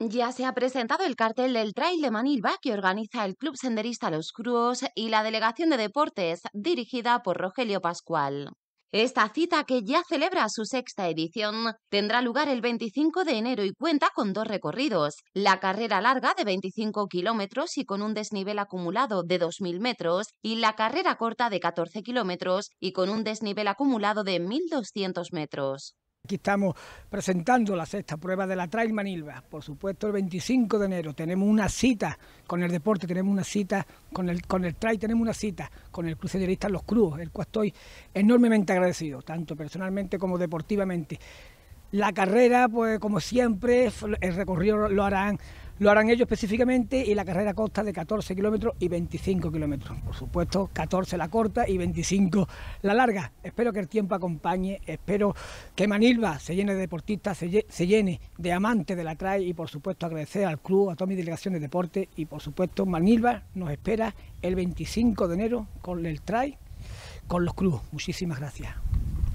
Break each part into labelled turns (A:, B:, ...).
A: Ya se ha presentado el cartel del Trail de Manilva que organiza el Club Senderista Los Cruos y la Delegación de Deportes, dirigida por Rogelio Pascual. Esta cita, que ya celebra su sexta edición, tendrá lugar el 25 de enero y cuenta con dos recorridos, la carrera larga de 25 kilómetros y con un desnivel acumulado de 2.000 metros y la carrera corta de 14 kilómetros y con un desnivel
B: acumulado de 1.200 metros. Aquí estamos presentando la sexta prueba de la Trail Manilva. Por supuesto, el 25 de enero tenemos una cita con el deporte, tenemos una cita con el, con el trail, tenemos una cita con el crucederista Los Cruz, el cual estoy enormemente agradecido, tanto personalmente como deportivamente. La carrera, pues como siempre, el recorrido lo harán lo harán ellos específicamente y la carrera consta de 14 kilómetros y 25 kilómetros. Por supuesto, 14 la corta y 25 la larga. Espero que el tiempo acompañe, espero que Manilva se llene de deportistas, se llene de amantes de la trail y por supuesto agradecer al club, a toda mi delegación de deporte y por supuesto Manilva nos espera el 25 de enero con el TRAE con los clubes. Muchísimas gracias.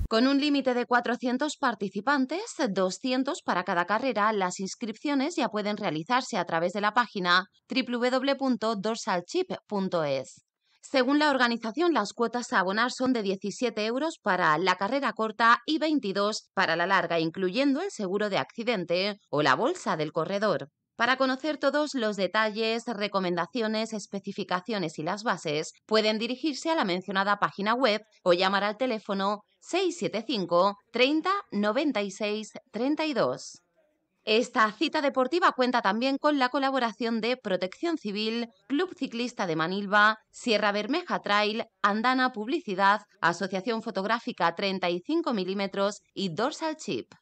A: Con un límite de 400 participantes, 200 para cada carrera, las inscripciones ya pueden realizarse a través de la página www.dorsalchip.es. Según la organización, las cuotas a abonar son de 17 euros para la carrera corta y 22 para la larga, incluyendo el seguro de accidente o la bolsa del corredor. Para conocer todos los detalles, recomendaciones, especificaciones y las bases, pueden dirigirse a la mencionada página web o llamar al teléfono 675 30 96 32. Esta cita deportiva cuenta también con la colaboración de Protección Civil, Club Ciclista de Manilva, Sierra Bermeja Trail, Andana Publicidad, Asociación Fotográfica 35 mm y Dorsal Chip.